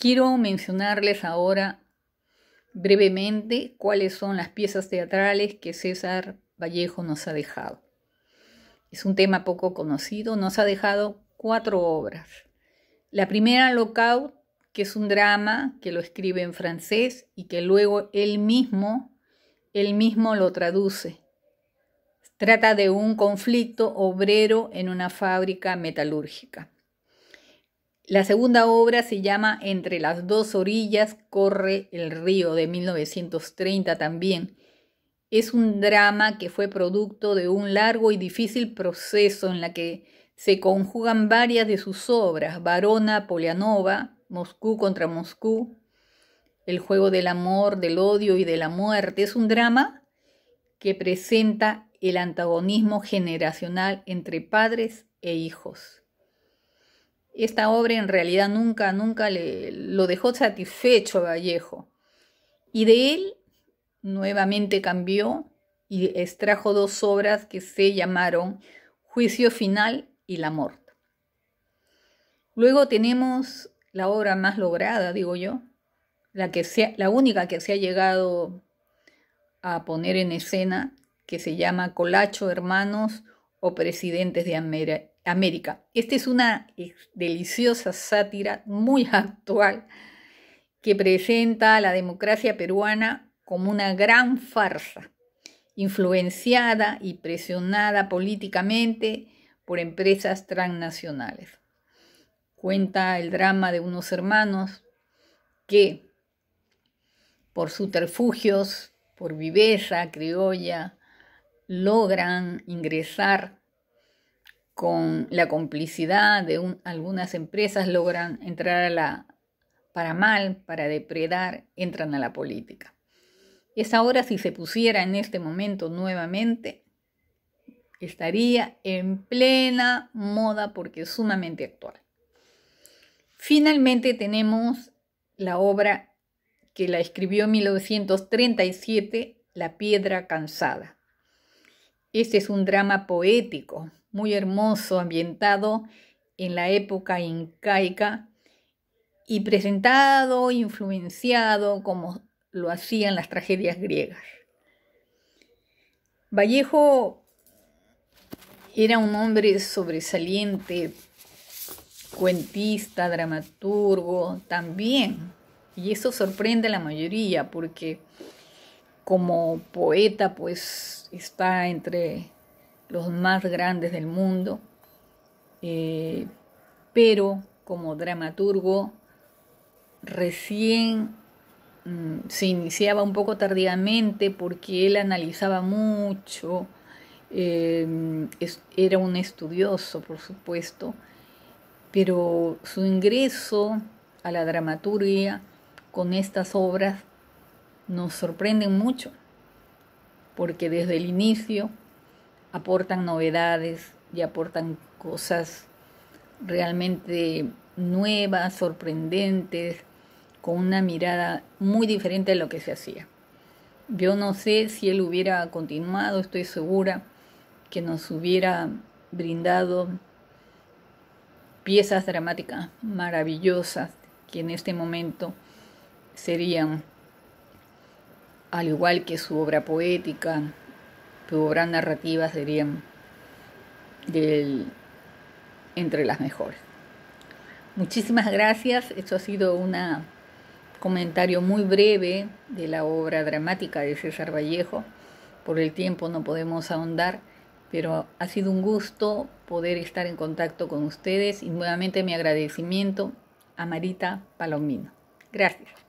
Quiero mencionarles ahora brevemente cuáles son las piezas teatrales que César Vallejo nos ha dejado. Es un tema poco conocido, nos ha dejado cuatro obras. La primera, Lockout, que es un drama que lo escribe en francés y que luego él mismo, él mismo lo traduce. Trata de un conflicto obrero en una fábrica metalúrgica. La segunda obra se llama Entre las dos orillas corre el río de 1930 también. Es un drama que fue producto de un largo y difícil proceso en la que se conjugan varias de sus obras, Varona, Polianova, Moscú contra Moscú, El juego del amor, del odio y de la muerte. Es un drama que presenta el antagonismo generacional entre padres e hijos esta obra en realidad nunca, nunca le, lo dejó satisfecho a Vallejo. Y de él nuevamente cambió y extrajo dos obras que se llamaron Juicio Final y La Morte. Luego tenemos la obra más lograda, digo yo, la, que sea, la única que se ha llegado a poner en escena, que se llama Colacho Hermanos o Presidentes de, América América. Esta es una deliciosa sátira muy actual que presenta a la democracia peruana como una gran farsa, influenciada y presionada políticamente por empresas transnacionales. Cuenta el drama de unos hermanos que, por subterfugios, por viveza criolla, logran ingresar con la complicidad de algunas empresas logran entrar a la para mal, para depredar, entran a la política. Es ahora si se pusiera en este momento nuevamente, estaría en plena moda porque es sumamente actual. Finalmente tenemos la obra que la escribió en 1937, La piedra cansada. Este es un drama poético, muy hermoso, ambientado en la época incaica y presentado, influenciado como lo hacían las tragedias griegas. Vallejo era un hombre sobresaliente, cuentista, dramaturgo, también. Y eso sorprende a la mayoría porque como poeta, pues está entre los más grandes del mundo, eh, pero como dramaturgo recién mm, se iniciaba un poco tardíamente porque él analizaba mucho, em, era un estudioso, por supuesto, pero su ingreso a la dramaturgia con estas obras nos sorprenden mucho, porque desde el inicio aportan novedades y aportan cosas realmente nuevas, sorprendentes, con una mirada muy diferente a lo que se hacía. Yo no sé si él hubiera continuado, estoy segura que nos hubiera brindado piezas dramáticas maravillosas que en este momento serían al igual que su obra poética, su obra narrativa serían entre las mejores. Muchísimas gracias. Esto ha sido un comentario muy breve de la obra dramática de César Vallejo. Por el tiempo no podemos ahondar, pero ha sido un gusto poder estar en contacto con ustedes y nuevamente mi agradecimiento a Marita Palomino. Gracias.